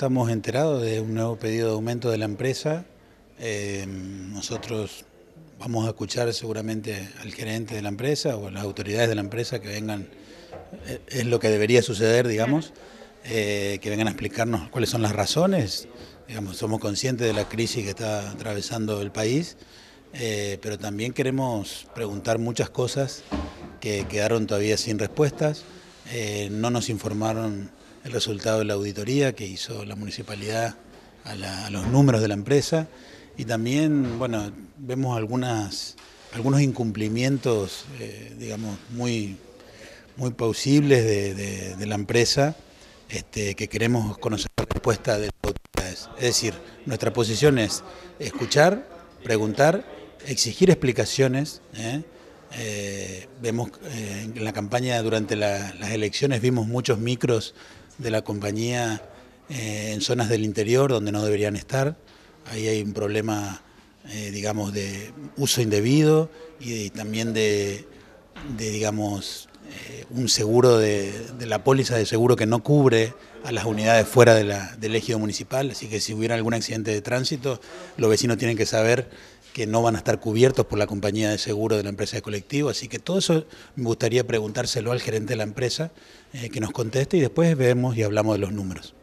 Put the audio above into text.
Estamos enterados de un nuevo pedido de aumento de la empresa. Eh, nosotros vamos a escuchar seguramente al gerente de la empresa o a las autoridades de la empresa que vengan, eh, es lo que debería suceder, digamos, eh, que vengan a explicarnos cuáles son las razones. somos conscientes de la crisis que está atravesando el país, pero también queremos preguntar muchas cosas que quedaron todavía sin respuestas. no nos informaron el resultado de la auditoría que hizo la municipalidad a, los números de la empresa y también, bueno, vemos algunas, algunos incumplimientos, eh, digamos, muy, muy plausibles de, la empresa este, que queremos conocer la respuesta de las autoridades. Es decir, nuestra posición es escuchar, preguntar, exigir explicaciones. ¿eh? Eh, vemos en la campaña durante las elecciones vimos muchos micros de la compañía eh, en zonas del interior donde no deberían estar. Ahí hay un problema, eh, digamos, de uso indebido y, también de, digamos, eh, un seguro de, la póliza de seguro que no cubre a las unidades fuera del ejido municipal. Así que si hubiera algún accidente de tránsito, los vecinos tienen que saber que no van a estar cubiertos por la compañía de seguro de la empresa de colectivo. Así que todo eso me gustaría preguntárselo al gerente de la empresa eh, que nos conteste y después vemos y hablamos de los números.